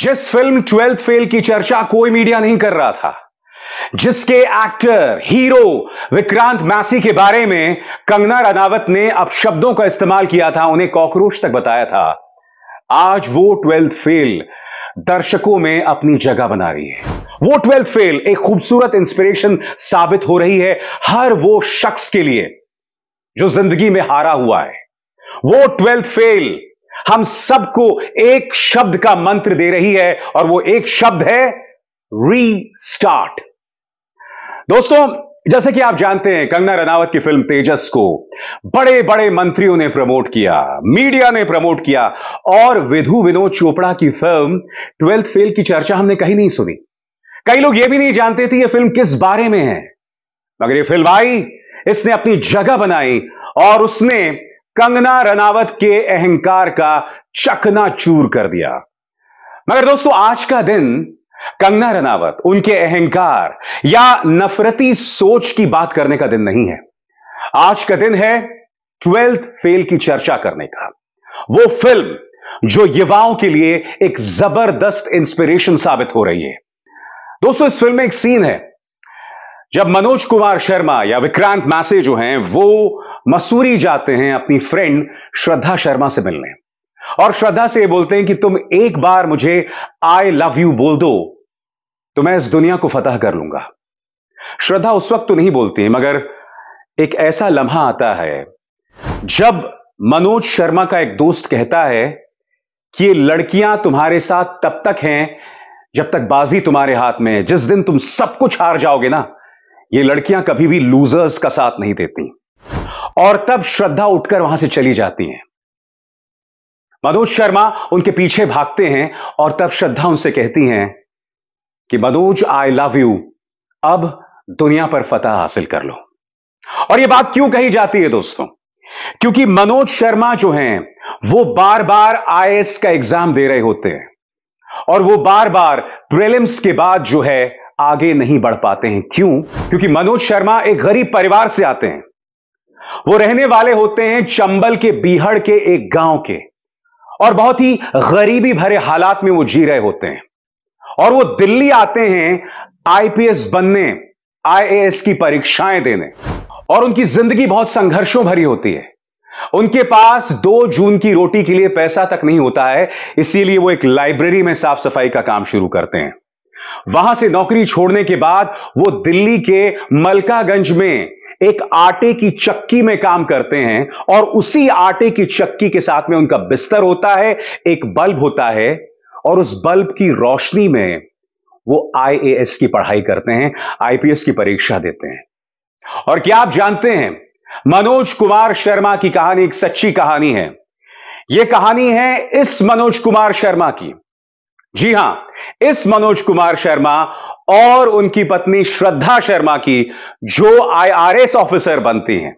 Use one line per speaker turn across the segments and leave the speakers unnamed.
जिस film twelfth fail की चर्चा कोई मीडिया नहीं कर रहा था जिसके एक्टर हीरो विक्रांत मैसी के बारे में कंगना रनावत ने अब शब्दों का इस्तेमाल किया था उन्हें कॉकरोच तक बताया था आज वो ट्वेल्थ फेल दर्शकों में अपनी जगह बना रही है वो ट्वेल्थ फेल एक खूबसूरत इंस्पिरेशन साबित हो रही है हर वो शख्स के लिए जो जिंदगी में हारा हुआ है वो ट्वेल्थ फेल हम सबको एक शब्द का मंत्र दे रही है और वो एक शब्द है रीस्टार्ट दोस्तों जैसे कि आप जानते हैं कंगना रनावत की फिल्म तेजस को बड़े बड़े मंत्रियों ने प्रमोट किया मीडिया ने प्रमोट किया और विधु विनोद चोपड़ा की फिल्म ट्वेल्थ फेल की चर्चा हमने कहीं नहीं सुनी कई लोग यह भी नहीं जानते थे यह फिल्म किस बारे में है मगर यह फिल्म आई इसने अपनी जगह बनाई और उसने कंगना रनावत के अहंकार का चकनाचूर कर दिया मगर दोस्तों आज का दिन कंगना रनावत उनके अहंकार या नफरती सोच की बात करने का दिन नहीं है आज का दिन है ट्वेल्थ फेल की चर्चा करने का वो फिल्म जो युवाओं के लिए एक जबरदस्त इंस्पिरेशन साबित हो रही है दोस्तों इस फिल्म में एक सीन है जब मनोज कुमार शर्मा या विक्रांत मैसे जो हैं वो मसूरी जाते हैं अपनी फ्रेंड श्रद्धा शर्मा से मिलने और श्रद्धा से बोलते हैं कि तुम एक बार मुझे आई लव यू बोल दो तो मैं इस दुनिया को फतह कर लूंगा श्रद्धा उस वक्त तो नहीं बोलती है मगर एक ऐसा लम्हा आता है जब मनोज शर्मा का एक दोस्त कहता है कि ये लड़कियां तुम्हारे साथ तब तक हैं जब तक बाजी तुम्हारे हाथ में है जिस दिन तुम सब कुछ हार जाओगे ना ये लड़कियां कभी भी लूजर्स का साथ नहीं देती और तब श्रद्धा उठकर वहां से चली जाती है मनोज शर्मा उनके पीछे भागते हैं और तब श्रद्धा उनसे कहती हैं कि मनोज आई लव यू अब दुनिया पर फतह हासिल कर लो और यह बात क्यों कही जाती है दोस्तों क्योंकि मनोज शर्मा जो हैं वो बार बार आई का एग्जाम दे रहे होते हैं और वो बार बार प्रिलिम्स के बाद जो है आगे नहीं बढ़ पाते हैं क्यों क्योंकि मनोज शर्मा एक गरीब परिवार से आते हैं वो रहने वाले होते हैं चंबल के बीहड़ के एक गांव के और बहुत ही गरीबी भरे हालात में वो जी रहे होते हैं और वो दिल्ली आते हैं आईपीएस बनने आईएएस की परीक्षाएं देने और उनकी जिंदगी बहुत संघर्षों भरी होती है उनके पास दो जून की रोटी के लिए पैसा तक नहीं होता है इसीलिए वो एक लाइब्रेरी में साफ सफाई का काम शुरू करते हैं वहां से नौकरी छोड़ने के बाद वो दिल्ली के मलकागंज में एक आटे की चक्की में काम करते हैं और उसी आटे की चक्की के साथ में उनका बिस्तर होता है एक बल्ब होता है और उस बल्ब की रोशनी में वो आईएएस की पढ़ाई करते हैं आईपीएस की परीक्षा देते हैं और क्या आप जानते हैं मनोज कुमार शर्मा की कहानी एक सच्ची कहानी है यह कहानी है इस मनोज कुमार शर्मा की जी हां इस मनोज कुमार शर्मा और उनकी पत्नी श्रद्धा शर्मा की जो आईआरएस ऑफिसर बनती हैं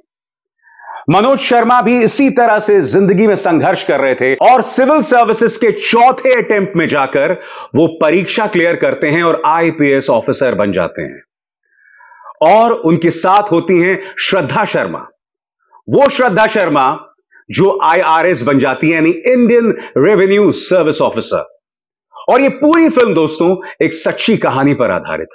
मनोज शर्मा भी इसी तरह से जिंदगी में संघर्ष कर रहे थे और सिविल सर्विसेज के चौथे अटेम्प्ट में जाकर वो परीक्षा क्लियर करते हैं और आईपीएस ऑफिसर बन जाते हैं और उनके साथ होती हैं श्रद्धा शर्मा वो श्रद्धा शर्मा जो आईआरएस बन जाती है यानी इंडियन रेवेन्यू सर्विस ऑफिसर और ये पूरी फिल्म दोस्तों एक सच्ची कहानी पर आधारित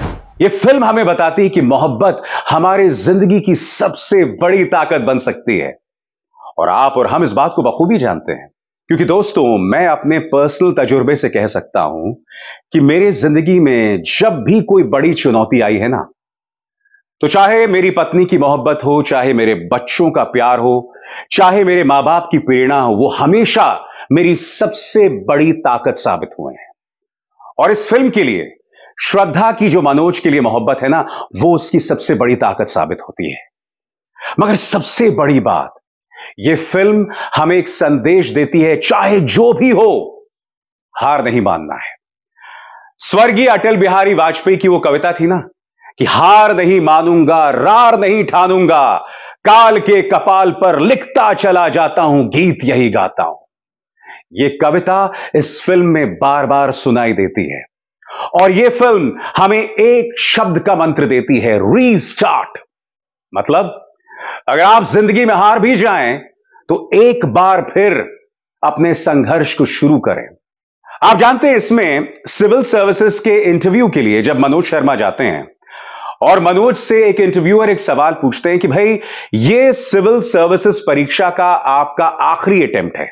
है ये फिल्म हमें बताती है कि मोहब्बत हमारे जिंदगी की सबसे बड़ी ताकत बन सकती है और आप और हम इस बात को बखूबी जानते हैं क्योंकि दोस्तों मैं अपने पर्सनल तजुर्बे से कह सकता हूं कि मेरे जिंदगी में जब भी कोई बड़ी चुनौती आई है ना तो चाहे मेरी पत्नी की मोहब्बत हो चाहे मेरे बच्चों का प्यार हो चाहे मेरे मां बाप की प्रेरणा हो वो हमेशा मेरी सबसे बड़ी ताकत साबित हुए हैं और इस फिल्म के लिए श्रद्धा की जो मनोज के लिए मोहब्बत है ना वो उसकी सबसे बड़ी ताकत साबित होती है मगर सबसे बड़ी बात यह फिल्म हमें एक संदेश देती है चाहे जो भी हो हार नहीं मानना है स्वर्गीय अटल बिहारी वाजपेयी की वो कविता थी ना कि हार नहीं मानूंगा रार नहीं ठानूंगा काल के कपाल पर लिखता चला जाता हूं गीत यही गाता हूं यह कविता इस फिल्म में बार बार सुनाई देती है और यह फिल्म हमें एक शब्द का मंत्र देती है रीस्टार्ट मतलब अगर आप जिंदगी में हार भी जाएं तो एक बार फिर अपने संघर्ष को शुरू करें आप जानते हैं इसमें सिविल सर्विसेज के इंटरव्यू के लिए जब मनोज शर्मा जाते हैं और मनोज से एक इंटरव्यूअर एक सवाल पूछते हैं कि भाई ये सिविल सर्विसेज परीक्षा का आपका आखिरी अटेम्प्ट है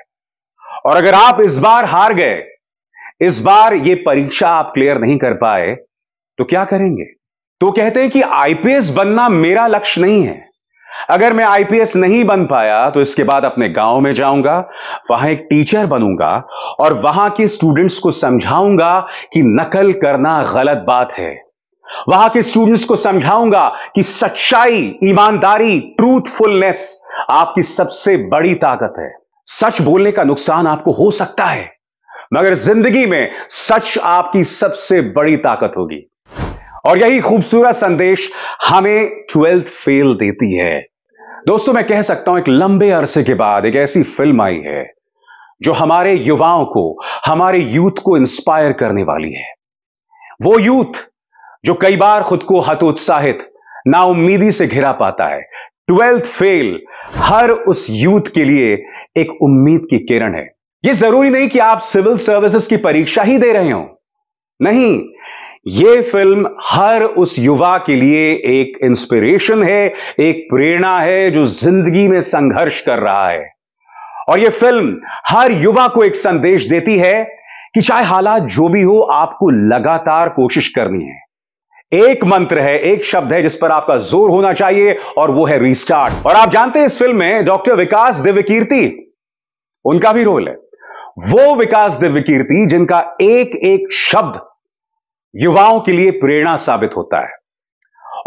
और अगर आप इस बार हार गए इस बार ये परीक्षा आप क्लियर नहीं कर पाए तो क्या करेंगे तो कहते हैं कि आईपीएस बनना मेरा लक्ष्य नहीं है अगर मैं आईपीएस नहीं बन पाया तो इसके बाद अपने गांव में जाऊंगा वहां एक टीचर बनूंगा और वहां के स्टूडेंट्स को समझाऊंगा कि नकल करना गलत बात है वहां के स्टूडेंट्स को समझाऊंगा कि सच्चाई ईमानदारी ट्रूथफुलनेस आपकी सबसे बड़ी ताकत है सच बोलने का नुकसान आपको हो सकता है मगर जिंदगी में सच आपकी सबसे बड़ी ताकत होगी और यही खूबसूरत संदेश हमें ट्वेल्थ फेल देती है दोस्तों मैं कह सकता हूं एक लंबे अरसे के बाद एक ऐसी फिल्म आई है जो हमारे युवाओं को हमारे यूथ को इंस्पायर करने वाली है वो यूथ जो कई बार खुद को हतोत्साहित नाउमीदी से घिरा पाता है ट्वेल्थ फेल हर उस यूथ के लिए एक उम्मीद की किरण है यह जरूरी नहीं कि आप सिविल सर्विसेज की परीक्षा ही दे रहे हो नहीं ये फिल्म हर उस युवा के लिए एक इंस्पिरेशन है एक प्रेरणा है जो जिंदगी में संघर्ष कर रहा है और यह फिल्म हर युवा को एक संदेश देती है कि चाहे हालात जो भी हो आपको लगातार कोशिश करनी है एक मंत्र है एक शब्द है जिस पर आपका जोर होना चाहिए और वो है रीस्टार्ट और आप जानते हैं इस फिल्म में डॉक्टर विकास कीर्ति उनका भी रोल है वो विकास दिव्य कीर्ति जिनका एक एक शब्द युवाओं के लिए प्रेरणा साबित होता है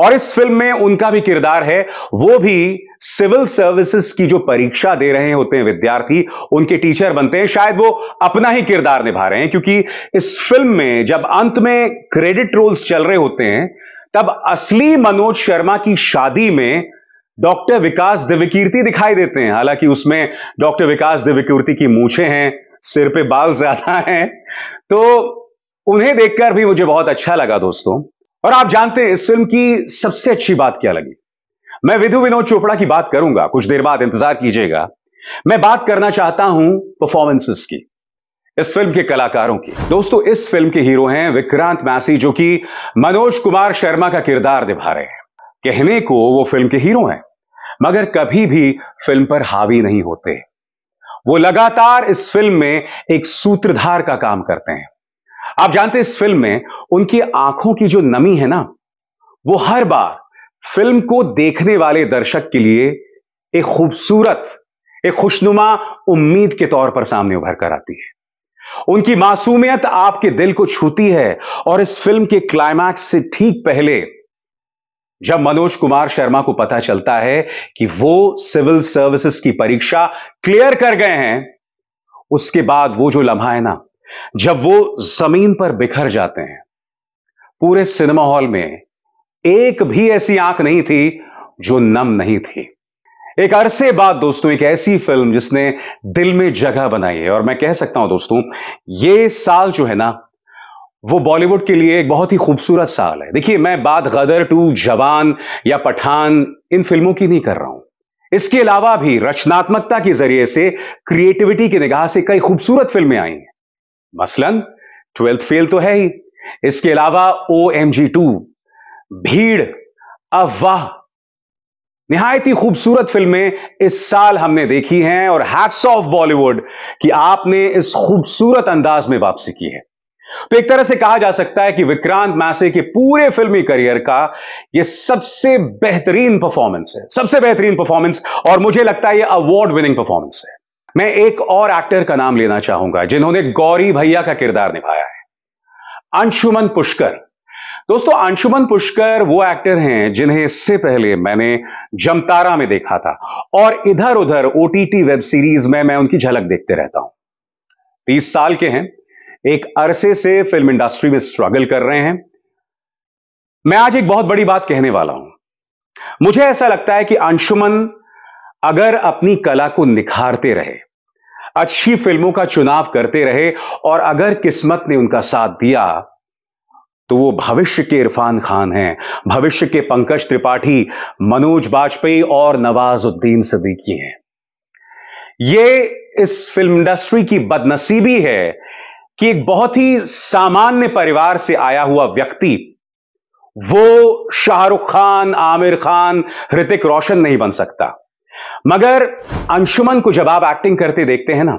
और इस फिल्म में उनका भी किरदार है वो भी सिविल सर्विसेज की जो परीक्षा दे रहे होते हैं विद्यार्थी उनके टीचर बनते हैं शायद वो अपना ही किरदार निभा रहे हैं क्योंकि इस फिल्म में जब अंत में क्रेडिट रोल्स चल रहे होते हैं तब असली मनोज शर्मा की शादी में डॉक्टर विकास दिव्यकीर्ति दिखाई देते हैं हालांकि उसमें डॉक्टर विकास दिव्यकीर्ति की मूछे हैं सिर पे बाल ज्यादा हैं तो उन्हें देखकर भी मुझे बहुत अच्छा लगा दोस्तों और आप जानते हैं इस फिल्म की सबसे अच्छी बात क्या लगी मैं विधु विनोद चोपड़ा की बात करूंगा कुछ देर बाद इंतजार कीजिएगा मैं बात करना चाहता हूं परफॉर्मेंसेस की इस फिल्म के कलाकारों की दोस्तों इस फिल्म के हीरो हैं विक्रांत मैसी जो कि मनोज कुमार शर्मा का किरदार निभा रहे हैं कहने को वो फिल्म के हीरो हैं मगर कभी भी फिल्म पर हावी नहीं होते वो लगातार इस फिल्म में एक सूत्रधार का काम करते हैं आप जानते हैं इस फिल्म में उनकी आंखों की जो नमी है ना वो हर बार फिल्म को देखने वाले दर्शक के लिए एक खूबसूरत एक खुशनुमा उम्मीद के तौर पर सामने उभर कर आती है उनकी मासूमियत आपके दिल को छूती है और इस फिल्म के क्लाइमैक्स से ठीक पहले जब मनोज कुमार शर्मा को पता चलता है कि वो सिविल सर्विसेज की परीक्षा क्लियर कर गए हैं उसके बाद वो जो लम्हा है ना जब वो जमीन पर बिखर जाते हैं पूरे सिनेमा हॉल में एक भी ऐसी आंख नहीं थी जो नम नहीं थी एक अरसे बाद दोस्तों एक ऐसी फिल्म जिसने दिल में जगह बनाई है और मैं कह सकता हूं दोस्तों ये साल जो है ना वो बॉलीवुड के लिए एक बहुत ही खूबसूरत साल है देखिए मैं बात गदर टू जवान या पठान इन फिल्मों की नहीं कर रहा हूं इसके अलावा भी रचनात्मकता के जरिए से क्रिएटिविटी की निगाह से कई खूबसूरत फिल्में आई हैं मसलन ट्वेल्थ फेल तो है ही इसके अलावा ओ एम जी टू भीड़ अफवाह निहायत ही खूबसूरत फिल्में इस साल हमने देखी हैं और हैट्स ऑफ बॉलीवुड कि आपने इस खूबसूरत अंदाज में वापसी की है तो एक तरह से कहा जा सकता है कि विक्रांत मैसे के पूरे फिल्मी करियर का यह सबसे बेहतरीन परफॉर्मेंस है सबसे बेहतरीन परफॉर्मेंस और मुझे लगता है ये अवार्ड विनिंग परफॉर्मेंस है मैं एक और एक्टर का नाम लेना चाहूंगा जिन्होंने गौरी भैया का किरदार निभाया है अंशुमन पुष्कर दोस्तों अंशुमन पुष्कर वो एक्टर हैं जिन्हें इससे पहले मैंने जमतारा में देखा था और इधर उधर ओटीटी वेब सीरीज में मैं उनकी झलक देखते रहता हूं तीस साल के हैं एक अरसे से फिल्म इंडस्ट्री में स्ट्रगल कर रहे हैं मैं आज एक बहुत बड़ी बात कहने वाला हूं मुझे ऐसा लगता है कि अंशुमन अगर अपनी कला को निखारते रहे अच्छी फिल्मों का चुनाव करते रहे और अगर किस्मत ने उनका साथ दिया तो वो भविष्य के इरफान खान हैं भविष्य के पंकज त्रिपाठी मनोज बाजपेयी और नवाजुद्दीन सिद्दीकी हैं ये इस फिल्म इंडस्ट्री की बदनसीबी है कि एक बहुत ही सामान्य परिवार से आया हुआ व्यक्ति वो शाहरुख खान आमिर खान ऋतिक रोशन नहीं बन सकता मगर अंशुमन को जब आप एक्टिंग करते देखते हैं ना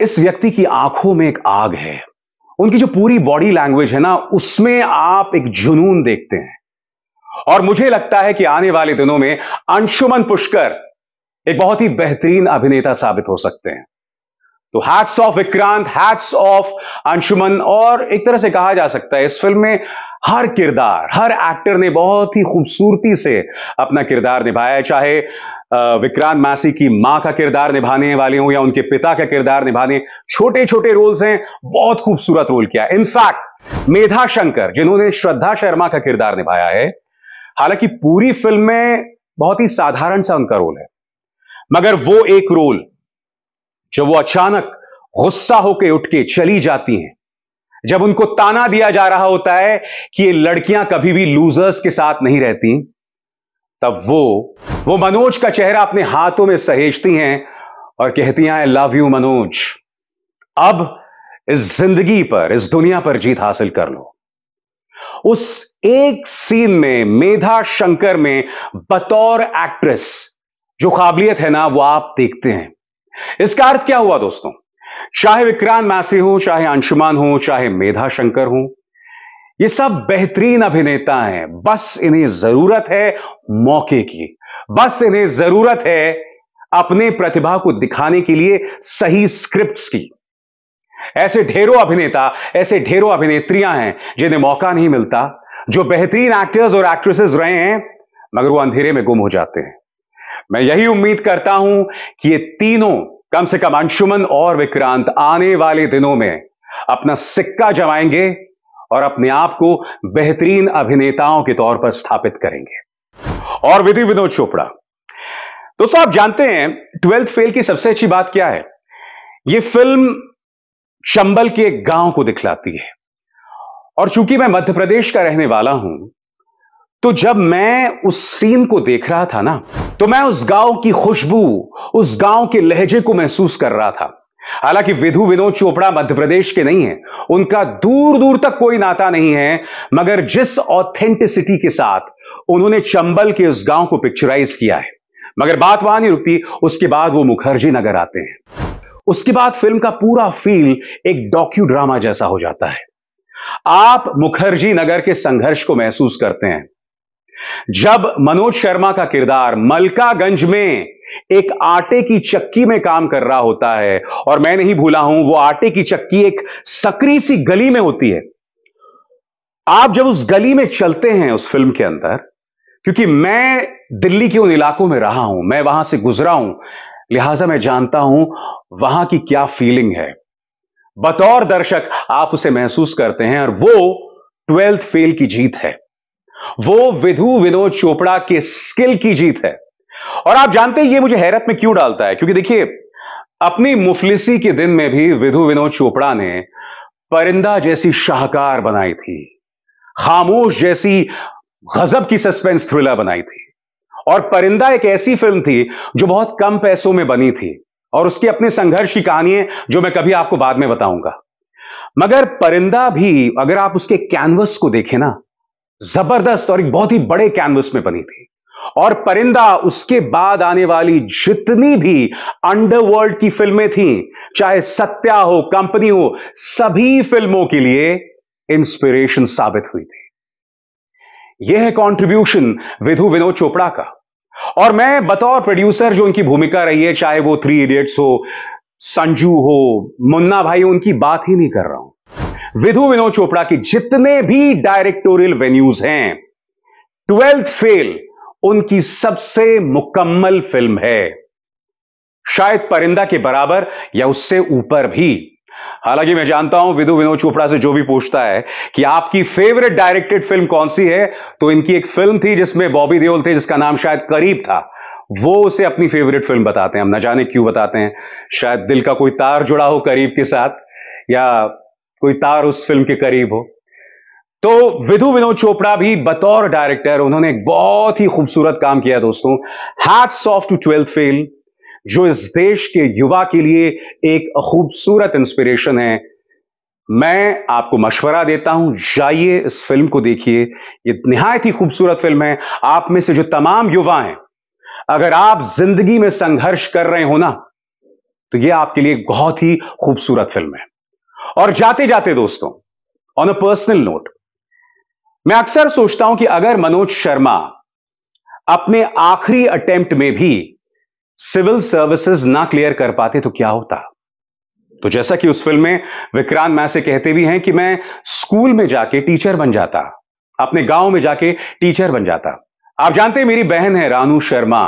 इस व्यक्ति की आंखों में एक आग है उनकी जो पूरी बॉडी लैंग्वेज है ना उसमें आप एक जुनून देखते हैं और मुझे लगता है कि आने वाले दिनों में अंशुमन पुष्कर एक बहुत ही बेहतरीन अभिनेता साबित हो सकते हैं तो hats off Vikrant hats off Anshuman और एक तरह से कहा जा सकता है इस फिल्म में हर किरदार हर एक्टर ने बहुत ही खूबसूरती से अपना किरदार निभाया है चाहे विक्रांत मासी की मां का किरदार निभाने वाले हों या उनके पिता का किरदार निभाने छोटे छोटे रोल्स हैं बहुत खूबसूरत रोल किया इनफैक्ट मेधा शंकर जिन्होंने श्रद्धा शर्मा का किरदार निभाया है हालांकि पूरी फिल्म में बहुत ही साधारण सा उनका रोल है मगर वो एक रोल जब वो अचानक गुस्सा होकर उठ के चली जाती हैं जब उनको ताना दिया जा रहा होता है कि ये लड़कियां कभी भी लूजर्स के साथ नहीं रहती तब वो वो मनोज का चेहरा अपने हाथों में सहेजती हैं और कहती हैं आई लव यू मनोज अब इस जिंदगी पर इस दुनिया पर जीत हासिल कर लो उस एक सीन में मेधा शंकर में बतौर एक्ट्रेस जो काबिलियत है ना वो आप देखते हैं इसका अर्थ क्या हुआ दोस्तों चाहे विक्रांत मैसी हो चाहे अंशुमान हो चाहे मेधा शंकर हो ये सब बेहतरीन अभिनेता हैं बस इन्हें जरूरत है मौके की बस इन्हें जरूरत है अपने प्रतिभा को दिखाने के लिए सही स्क्रिप्ट्स की ऐसे ढेरों अभिनेता ऐसे ढेरों अभिनेत्रियां हैं जिन्हें मौका नहीं मिलता जो बेहतरीन एक्टर्स और एक्ट्रेसेस रहे हैं मगर वो अंधेरे में गुम हो जाते हैं मैं यही उम्मीद करता हूं कि ये तीनों कम से कम अंशुमन और विक्रांत आने वाले दिनों में अपना सिक्का जमाएंगे और अपने आप को बेहतरीन अभिनेताओं के तौर पर स्थापित करेंगे और विधि विनोद चोपड़ा दोस्तों आप जानते हैं ट्वेल्थ फेल की सबसे अच्छी बात क्या है यह फिल्म चंबल के एक गांव को दिखलाती है और चूंकि मैं मध्य प्रदेश का रहने वाला हूं तो जब मैं उस सीन को देख रहा था ना तो मैं उस गांव की खुशबू उस गांव के लहजे को महसूस कर रहा था हालांकि विधु विनोद चोपड़ा मध्य प्रदेश के नहीं है उनका दूर दूर तक कोई नाता नहीं है मगर जिस ऑथेंटिसिटी के साथ उन्होंने चंबल के उस गांव को पिक्चराइज किया है मगर बात वहां नहीं रुकती उसके बाद वो मुखर्जी नगर आते हैं उसके बाद फिल्म का पूरा फील एक डॉक्यू ड्रामा जैसा हो जाता है आप मुखर्जी नगर के संघर्ष को महसूस करते हैं जब मनोज शर्मा का किरदार मलकागंज में एक आटे की चक्की में काम कर रहा होता है और मैं नहीं भूला हूं वो आटे की चक्की एक सकरी सी गली में होती है आप जब उस गली में चलते हैं उस फिल्म के अंदर क्योंकि मैं दिल्ली के उन इलाकों में रहा हूं मैं वहां से गुजरा हूं लिहाजा मैं जानता हूं वहां की क्या फीलिंग है बतौर दर्शक आप उसे महसूस करते हैं और वो ट्वेल्थ फेल की जीत है वो विधु विनोद चोपड़ा के स्किल की जीत है और आप जानते हैं ये मुझे हैरत में क्यों डालता है क्योंकि देखिए अपनी मुफलिसी के दिन में भी विधु विनोद चोपड़ा ने परिंदा जैसी शाहकार बनाई थी खामोश जैसी गजब की सस्पेंस थ्रिलर बनाई थी और परिंदा एक ऐसी फिल्म थी जो बहुत कम पैसों में बनी थी और उसकी अपने संघर्ष की कहानी है जो मैं कभी आपको बाद में बताऊंगा मगर परिंदा भी अगर आप उसके कैनवस को देखें ना जबरदस्त और एक बहुत ही बड़े कैनवस में बनी थी और परिंदा उसके बाद आने वाली जितनी भी अंडरवर्ल्ड की फिल्में थी चाहे सत्या हो कंपनी हो सभी फिल्मों के लिए इंस्पिरेशन साबित हुई थी यह है कॉन्ट्रीब्यूशन विधु विनोद चोपड़ा का और मैं बतौर प्रोड्यूसर जो उनकी भूमिका रही है चाहे वो थ्री इडियट्स हो संजू हो मुन्ना भाई उनकी बात ही नहीं कर रहा हूं विधु विनोद चोपड़ा की जितने भी डायरेक्टोरियल वेन्यूज हैं ट्वेल्थ फेल उनकी सबसे मुकम्मल फिल्म है शायद परिंदा के बराबर या उससे ऊपर भी हालांकि मैं जानता हूं विधु विनोद चोपड़ा से जो भी पूछता है कि आपकी फेवरेट डायरेक्टेड फिल्म कौन सी है तो इनकी एक फिल्म थी जिसमें बॉबी देओल थे जिसका नाम शायद करीब था वो उसे अपनी फेवरेट फिल्म बताते हैं हम ना जाने क्यों बताते हैं शायद दिल का कोई तार जुड़ा हो करीब के साथ या कोई तार उस फिल्म के करीब हो तो विधु विनोद चोपड़ा भी बतौर डायरेक्टर उन्होंने एक बहुत ही खूबसूरत काम किया दोस्तों हाथ ऑफ टू ट्वेल्थ फेल जो इस देश के युवा के लिए एक खूबसूरत इंस्पिरेशन है मैं आपको मशवरा देता हूं जाइए इस फिल्म को देखिए यह निहायत ही खूबसूरत फिल्म है आप में से जो तमाम युवा हैं अगर आप जिंदगी में संघर्ष कर रहे हो ना तो यह आपके लिए बहुत ही खूबसूरत फिल्म है और जाते जाते दोस्तों ऑन अ पर्सनल नोट मैं अक्सर सोचता हूं कि अगर मनोज शर्मा अपने आखिरी अटेम्प्ट में भी सिविल सर्विसेज ना क्लियर कर पाते तो क्या होता तो जैसा कि उस फिल्म में विक्रांत मैं से कहते भी हैं कि मैं स्कूल में जाके टीचर बन जाता अपने गांव में जाके टीचर बन जाता आप जानते हैं मेरी बहन है रानू शर्मा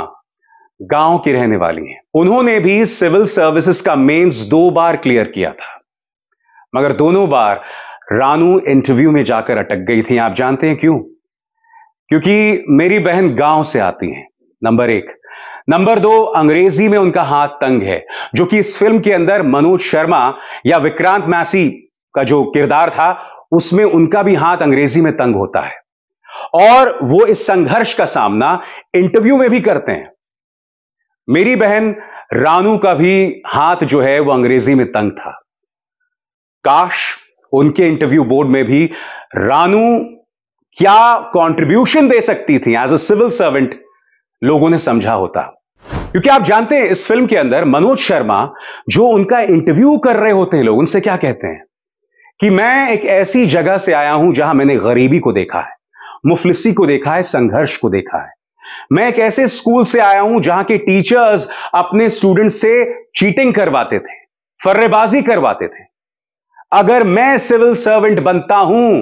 गांव की रहने वाली है उन्होंने भी सिविल सर्विसेज का मेंस दो बार क्लियर किया था मगर दोनों बार रानू इंटरव्यू में जाकर अटक गई थी आप जानते हैं क्यों क्योंकि मेरी बहन गांव से आती है नंबर एक नंबर दो अंग्रेजी में उनका हाथ तंग है जो कि इस फिल्म के अंदर मनोज शर्मा या विक्रांत मैसी का जो किरदार था उसमें उनका भी हाथ अंग्रेजी में तंग होता है और वो इस संघर्ष का सामना इंटरव्यू में भी करते हैं मेरी बहन रानू का भी हाथ जो है वो अंग्रेजी में तंग था काश उनके इंटरव्यू बोर्ड में भी रानू क्या कंट्रीब्यूशन दे सकती थी एज अ सिविल सर्वेंट लोगों ने समझा होता क्योंकि आप जानते हैं इस फिल्म के अंदर मनोज शर्मा जो उनका इंटरव्यू कर रहे होते हैं लोग उनसे क्या कहते हैं कि मैं एक ऐसी जगह से आया हूं जहां मैंने गरीबी को देखा है मुफलिसी को देखा है संघर्ष को देखा है मैं एक ऐसे स्कूल से आया हूं जहां के टीचर्स अपने स्टूडेंट से चीटिंग करवाते थे फर्रेबाजी करवाते थे अगर मैं सिविल सर्वेंट बनता हूं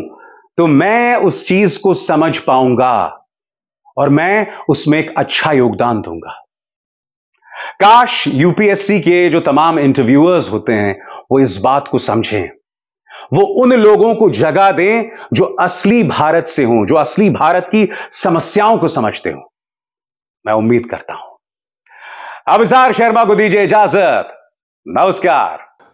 तो मैं उस चीज को समझ पाऊंगा और मैं उसमें एक अच्छा योगदान दूंगा काश यूपीएससी के जो तमाम इंटरव्यूअर्स होते हैं वो इस बात को समझें वो उन लोगों को जगह दें जो असली भारत से हों जो असली भारत की समस्याओं को समझते हों मैं उम्मीद करता हूं अबिसार शर्मा को दीजिए इजाजत नमस्कार